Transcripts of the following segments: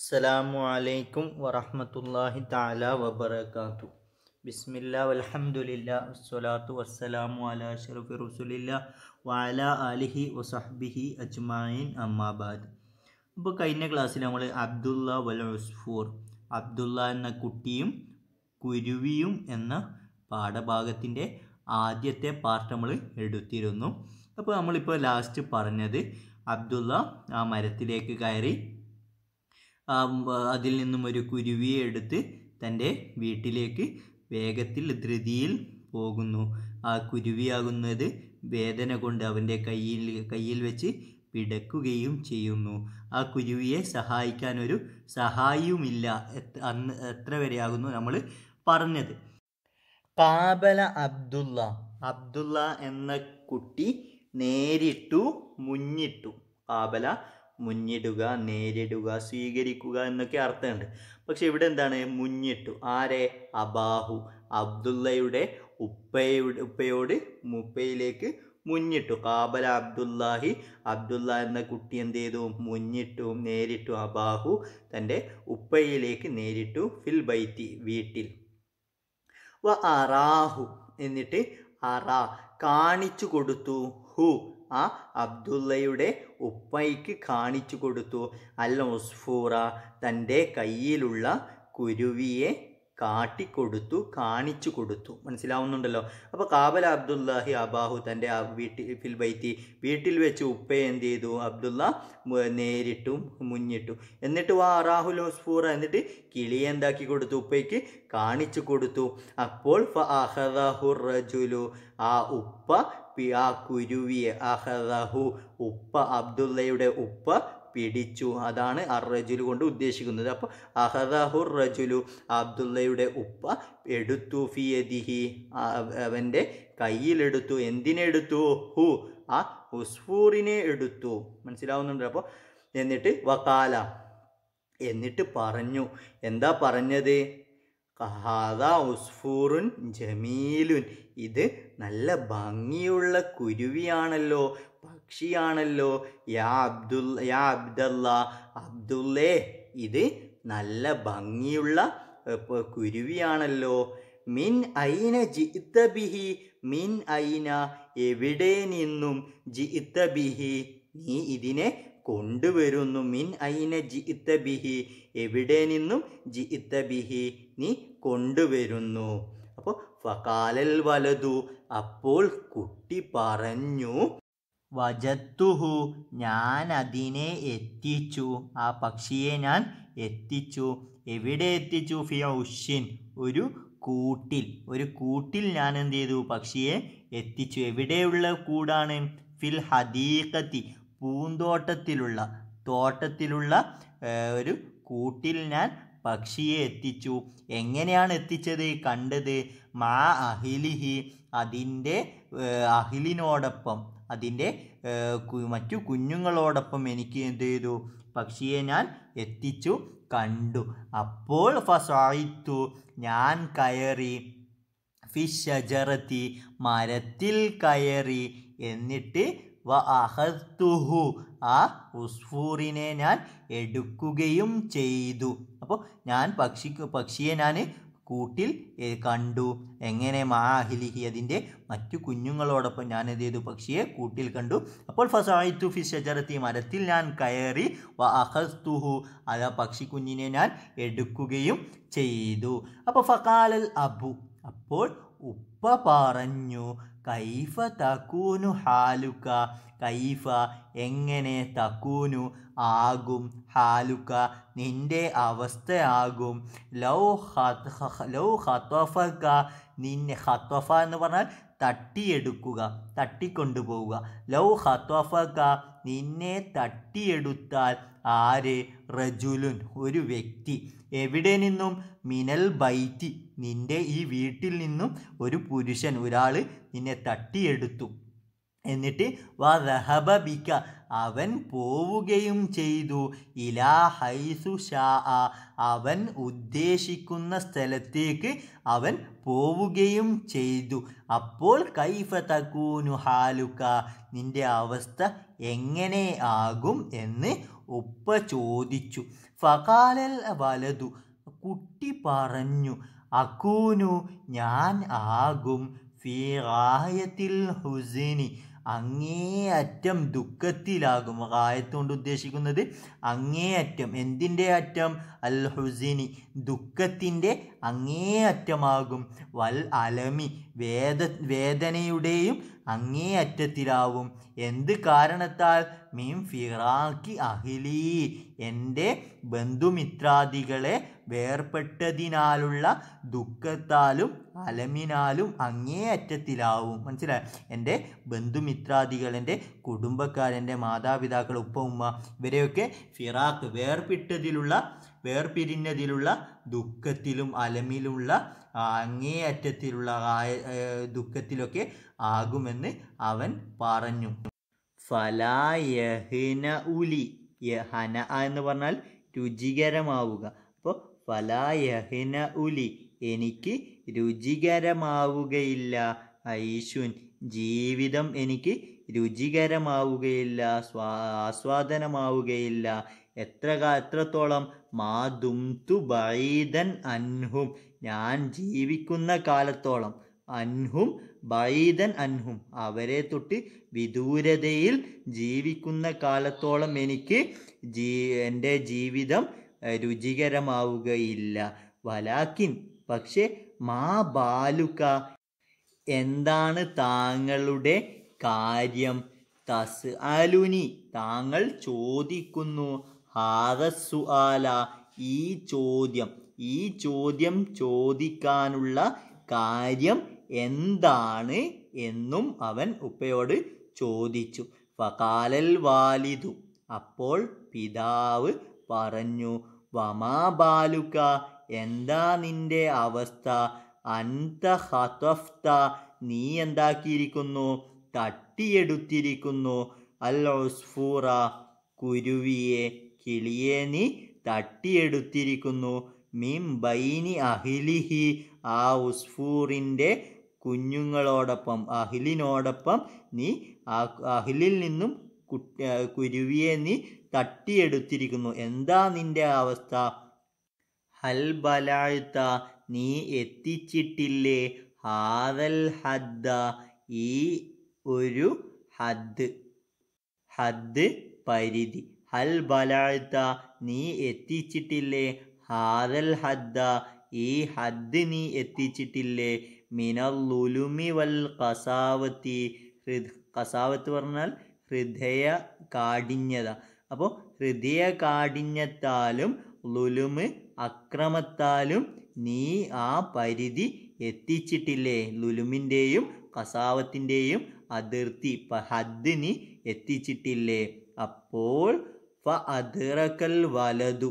അസ്സലാമു അലൈക്കും വറഹമത്തല്ലാഹി താല വബർക്കാത്തു ബിസ്മില്ല വൽഹംദുലില്ലാഹി വസ്സലാത്തു വസ്സലാമു അല ഷറഫി റസുലില്ല വാല അലിഹി വസഹ്ബിഹി അജ്മായിൻ അമ്മാബാദ് അപ്പോൾ കഴിഞ്ഞ ക്ലാസ്സിൽ നമ്മൾ അബ്ദുള്ള വൽ ഉസ്ഫൂർ അബ്ദുല്ല എന്ന കുട്ടിയും കുരുവിയും എന്ന പാഠഭാഗത്തിൻ്റെ ആദ്യത്തെ പാർട്ട് നമ്മൾ എടുത്തിരുന്നു അപ്പോൾ നമ്മളിപ്പോൾ ലാസ്റ്റ് പറഞ്ഞത് അബ്ദുള്ള ആ മരത്തിലേക്ക് കയറി അതിൽ നിന്നും ഒരു കുരുവിയെ എടുത്ത് തൻ്റെ വീട്ടിലേക്ക് വേഗത്തിൽ ധൃതിയിൽ പോകുന്നു ആ കുരുവിയാകുന്നത് വേദന കൊണ്ട് അവൻ്റെ കയ്യിൽ കയ്യിൽ വെച്ച് പിടക്കുകയും ചെയ്യുന്നു ആ കുരുവിയെ സഹായിക്കാൻ ഒരു സഹായിയുമില്ല അന്ന് എത്ര വരെയാകുന്നു നമ്മൾ പറഞ്ഞത് പാബല അബ്ദുള്ള അബ്ദുള്ള എന്ന കുട്ടി നേരിട്ടു മുന്നിട്ടു പാബല മുന്നിടുക നേരിടുക സ്വീകരിക്കുക എന്നൊക്കെ അർത്ഥമുണ്ട് പക്ഷെ ഇവിടെ എന്താണ് മുന്നിട്ടു ആരെ അബാഹു അബ്ദുള്ളയുടെ ഉപ്പയുടെ ഉപ്പയോട് മുപ്പയിലേക്ക് മുന്നിട്ടു കാബല അബ്ദുല്ലാഹി അബ്ദുല്ല എന്ന കുട്ടി എന്ത് ചെയ്തു മുന്നിട്ടു നേരിട്ടു അബാഹു തൻ്റെ ഉപ്പയിലേക്ക് നേരിട്ടു ഫിൽ ബൈത്തി വീട്ടിൽ വ അറാഹു എന്നിട്ട് അറ കാണിച്ചു കൊടുത്തു ഹു ആ അബ്ദുള്ളയുടെ ഉപ്പയ്ക്ക് കാണിച്ചു കൊടുത്തു അൽ ഉസ്ഫൂറ തൻ്റെ കയ്യിലുള്ള കുരുവിയെ കാട്ടിക്കൊടുത്തു കാണിച്ചു കൊടുത്തു മനസ്സിലാവുന്നുണ്ടല്ലോ അപ്പോൾ കാബൽ അബ്ദുല്ലാഹി അബാഹു തൻ്റെ വീട്ടിൽ ഫിൽ ബൈത്തി വീട്ടിൽ വെച്ച് ഉപ്പ എന്ത് ചെയ്തു അബ്ദുല്ല നേരിട്ടു മുന്നിട്ടു എന്നിട്ട് വാ റാഹുൽ ഹസ്ഫൂർ എന്നിട്ട് കിളി എന്താക്കി കൊടുത്തു ഉപ്പയ്ക്ക് കാണിച്ചു കൊടുത്തു അപ്പോൾ റജുലു ആ ഉപ്പ ആ കുരുവിയെ അഹദഹു ഉപ്പ അബ്ദുല്ലയുടെ ഉപ്പ പിടിച്ചു അതാണ് അർ റജുലു കൊണ്ട് ഉദ്ദേശിക്കുന്നത് അപ്പോൾ അഹദഹുർ റജുലു അബ്ദുള്ളയുടെ ഉപ്പ എടുത്തു ഫിയദിഹി അവൻ്റെ കയ്യിലെടുത്തു എന്തിനെടുത്തു ഹു ആ ഹുസ്ഫൂറിനെ എടുത്തു മനസ്സിലാവുന്നുണ്ട് അപ്പോൾ എന്നിട്ട് വക്കാല എന്നിട്ട് പറഞ്ഞു എന്താ പറഞ്ഞത് കഹാദ ഉസ്ഫൂറുൻ ജമീലുൻ ഇത് നല്ല ഭംഗിയുള്ള കുരുവിയാണല്ലോ പക്ഷിയാണല്ലോ യാ അബ്ദുൽ യാ അബ്ദല്ല അബ്ദുല്ലേ ഇത് നല്ല ഭംഗിയുള്ള കുരുവിയാണല്ലോ മിൻ ഐന ജിത്ത ബിഹി മിൻ ഐന എവിടെ നിന്നും ജിത്ത ബിഹി നീ ഇതിനെ കൊണ്ടുവരുന്നു മിൻ ഐന ജിത്ത ബിഹി എവിടെ നിന്നും ജിത്ത ബിഹി നീ കൊണ്ടുവരുന്നു അപ്പോൾ ഫകാലൽ വലതു അപ്പോൾ കുട്ടി പറഞ്ഞു വജത്തുഹു ഞാൻ അതിനെ എത്തിച്ചു ആ പക്ഷിയെ ഞാൻ എത്തിച്ചു എവിടെ എത്തിച്ചു ഫിയ ഉഷിൻ ഒരു കൂട്ടിൽ ഒരു കൂട്ടിൽ ഞാൻ എന്ത് ചെയ്തു പക്ഷിയെ എത്തിച്ചു എവിടെയുള്ള കൂടാണ് ഫിൽ ഹദീഖത്തി പൂന്തോട്ടത്തിലുള്ള തോട്ടത്തിലുള്ള ഒരു കൂട്ടിൽ ഞാൻ പക്ഷിയെ എത്തിച്ചു എങ്ങനെയാണ് എത്തിച്ചത് കണ്ടത് മാ അഹിലിഹി അതിൻ്റെ അഹിലിനോടൊപ്പം അതിൻ്റെ മറ്റു കുഞ്ഞുങ്ങളോടൊപ്പം എനിക്ക് എന്ത് ചെയ്തു പക്ഷിയെ ഞാൻ എത്തിച്ചു കണ്ടു അപ്പോൾ ഫസായിത്തു ഞാൻ കയറി ഫിഷ് ഷജറത്തി മരത്തിൽ കയറി എന്നിട്ട് വ അഹത്തുഹു ആ ഉസ്ഫൂറിനെ ഞാൻ എടുക്കുകയും ചെയ്തു അപ്പോൾ ഞാൻ പക്ഷിക്ക് പക്ഷിയെ ഞാൻ കൂട്ടിൽ കണ്ടു എങ്ങനെ മാഹിലിഹി അതിൻ്റെ മറ്റു കുഞ്ഞുങ്ങളോടൊപ്പം ഞാൻ എന്ത് ചെയ്തു പക്ഷിയെ കൂട്ടിൽ കണ്ടു അപ്പോൾ ഫസായിത്തു ഫി ഷജറത്തി മരത്തിൽ ഞാൻ കയറി വ അഹസ്തുഹു അത് ആ പക്ഷിക്കുഞ്ഞിനെ ഞാൻ എടുക്കുകയും ചെയ്തു അപ്പോൾ ഫക്കാലൽ അബു അപ്പോൾ ഉപ്പ പറഞ്ഞു കൈഫ തക്കൂനു ഹാലുക കൈഫ എങ്ങനെ തക്കൂനു ആകും ഹാലുക നിന്റെ അവസ്ഥയാകും ലൗ ലൗ ഹത്വഫക്ക നിന്നെ ഹത്വഫ എന്ന് പറഞ്ഞാൽ തട്ടിയെടുക്കുക തട്ടിക്കൊണ്ടുപോവുക ലൗ ഹത്വഫക്ക നിന്നെ തട്ടിയെടുത്താൽ ആര് റജുലുൻ ഒരു വ്യക്തി എവിടെ നിന്നും മിനൽ ബൈറ്റി നിന്റെ ഈ വീട്ടിൽ നിന്നും ഒരു പുരുഷൻ ഒരാൾ നിന്നെ തട്ടിയെടുത്തു എന്നിട്ട് വഹബിക്ക അവൻ പോവുകയും ചെയ്തു ഇലാ ഹൈസു ഷാ അവൻ ഉദ്ദേശിക്കുന്ന സ്ഥലത്തേക്ക് അവൻ പോവുകയും ചെയ്തു അപ്പോൾ കൈഫ തക്കൂനു ഹാലുക്ക നിന്റെ അവസ്ഥ എങ്ങനെ ആകും എന്ന് ഉപ്പ ചോദിച്ചു ഫകാലൽ വലതു കുട്ടി പറഞ്ഞു അക്കൂനു ഞാൻ ആകും ഫീ റായത്തിൽ ഹുസിനി അങ്ങേയറ്റം ദുഃഖത്തിലാകും റായത്ത് കൊണ്ട് ഉദ്ദേശിക്കുന്നത് അങ്ങേയറ്റം എന്തിൻ്റെ അറ്റം അൽ ഹുസിനി ദുഃഖത്തിൻ്റെ അങ്ങേയറ്റമാകും വൽ അലമി വേദ വേദനയുടെയും അങ്ങേയറ്റത്തിലാവും എന്ത് കാരണത്താൽ മീം ഫിറാക്കി അഹിലി എൻ്റെ ബന്ധുമിത്രാദികളെ വേർപെട്ടതിനാലുള്ള ദുഃഖത്താലും അലമിനാലും അങ്ങേയറ്റത്തിലാവും മനസ്സിലായി എൻ്റെ ബന്ധുമിത്രാദികൾ എൻ്റെ കുടുംബക്കാരെൻ്റെ മാതാപിതാക്കൾ ഉപ്പ ഉമ്മ ഇവരെയൊക്കെ ഫിറാക്ക് വേർപിട്ടതിലുള്ള വേർപിരിഞ്ഞതിലുള്ള ദുഃഖത്തിലും അലമിലുള്ള അങ്ങേയറ്റത്തിലുള്ള ദുഃഖത്തിലൊക്കെ ആകുമെന്ന് അവൻ പറഞ്ഞു ഫലായഹന ഉലി യഹന എന്ന് പറഞ്ഞാൽ രുചികരമാവുക അപ്പോൾ ഫലായഹന ഉലി എനിക്ക് രുചികരമാവുകയില്ല ഐശുൻ ജീവിതം എനിക്ക് രുചികരമാവുകയില്ല സ്വാ ആസ്വാദനമാവുകയില്ല എത്ര എത്രത്തോളം മാതും ദുംതു ബൈദൻ അൻഹും ഞാൻ ജീവിക്കുന്ന കാലത്തോളം അൻഹും ബൈദൻ അൻഹും അവരെ തൊട്ട് വിദൂരതയിൽ ജീവിക്കുന്ന കാലത്തോളം എനിക്ക് ജീ എൻ്റെ ജീവിതം രുചികരമാവുകയില്ല വലാക്കിൻ പക്ഷേ മാ ബാലുക എന്താണ് താങ്കളുടെ കാര്യം തസ് അലുനി താങ്കൾ ചോദിക്കുന്നു ഹാദസുആല ഈ ചോദ്യം ഈ ചോദ്യം ചോദിക്കാനുള്ള കാര്യം എന്താണ് എന്നും അവൻ ഉപ്പയോട് ചോദിച്ചു ഫകാലൽ വാലിദു അപ്പോൾ പിതാവ് പറഞ്ഞു വമാബാലുക എന്താ നിന്റെ അവസ്ഥ അന്ത ഹതഫ്ത നീ എന്താക്കിയിരിക്കുന്നു തട്ടിയെടുത്തിരിക്കുന്നു അൽ ഒസ്ഫൂറ കുരുവിയെ കിളിയെ നീ തട്ടിയെടുത്തിരിക്കുന്നു മീം ബൈനി അഹിലിഹി ആ ഉസ്ഫൂറിൻ്റെ കുഞ്ഞുങ്ങളോടൊപ്പം അഹിലിനോടൊപ്പം നീ അഹിലിൽ നിന്നും കുട്ടി കുരുവിയെ നീ തട്ടിയെടുത്തിരിക്കുന്നു എന്താ നിന്റെ അവസ്ഥ ഹൽ ബലാഴ്ത്ത നീ എത്തിച്ചിട്ടില്ലേ ഹാദൽ ഹദ്ദ ഈ ഒരു ഹദ് ഹദ് പരിധി ഹൽ ബലാഴ്ത്ത നീ എത്തിച്ചിട്ടില്ലേ ഹാദൽ ഹദ്ദ ഈ ഹദ് നീ എത്തിച്ചിട്ടില്ലേ മിനല്ലുലുമി വൽ കസാവത്തി കസാവത്ത് പറഞ്ഞാൽ ഹൃദയ കാഠിന്യത അപ്പോൾ ഹൃദയ കാഠിന്യത്താലും ലുലുമ് അക്രമത്താലും നീ ആ പരിധി എത്തിച്ചിട്ടില്ലേ ലുലുമിൻ്റെയും കസാവത്തിൻ്റെയും അതിർത്തി ഹദ് നീ എത്തിച്ചിട്ടില്ലേ അപ്പോൾ ഫ വലദു വലതു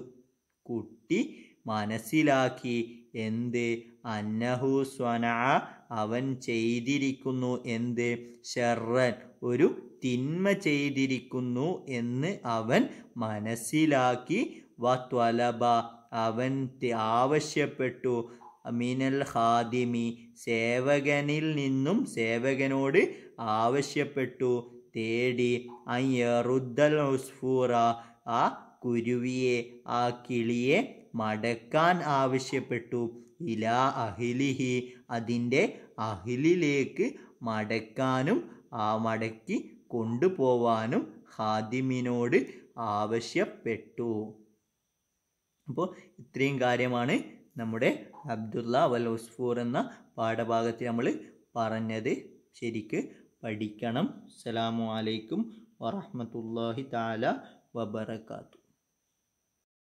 കുട്ടി മനസ്സിലാക്കി എന്ത് അന്നഹു സ്വന അവൻ ചെയ്തിരിക്കുന്നു എന്ത് ഷെറൻ ഒരു തിന്മ ചെയ്തിരിക്കുന്നു എന്ന് അവൻ മനസ്സിലാക്കി വത്വലബ അവൻ ആവശ്യപ്പെട്ടു മിനൽ ഹാദിമി സേവകനിൽ നിന്നും സേവകനോട് ആവശ്യപ്പെട്ടു തേടി അയ്യറുദ്ദൽ ഉസ്ഫൂറ ആ കുരുവിയെ ആ കിളിയെ മടക്കാൻ ആവശ്യപ്പെട്ടു ഇലാ അഹിലിഹി അതിൻ്റെ അഹിലിലേക്ക് മടക്കാനും ആ മടക്കി കൊണ്ടുപോവാനും ഹാദിമിനോട് ആവശ്യപ്പെട്ടു അപ്പോൾ ഇത്രയും കാര്യമാണ് നമ്മുടെ അബ്ദുള്ള വൽ ഉസ്ഫൂർ എന്ന പാഠഭാഗത്തിൽ നമ്മൾ പറഞ്ഞത് ശരിക്ക് പഠിക്കണം സലാമു അലൈക്കും വറഹമത്തല്ലാഹി താല വബർക്കാത്തു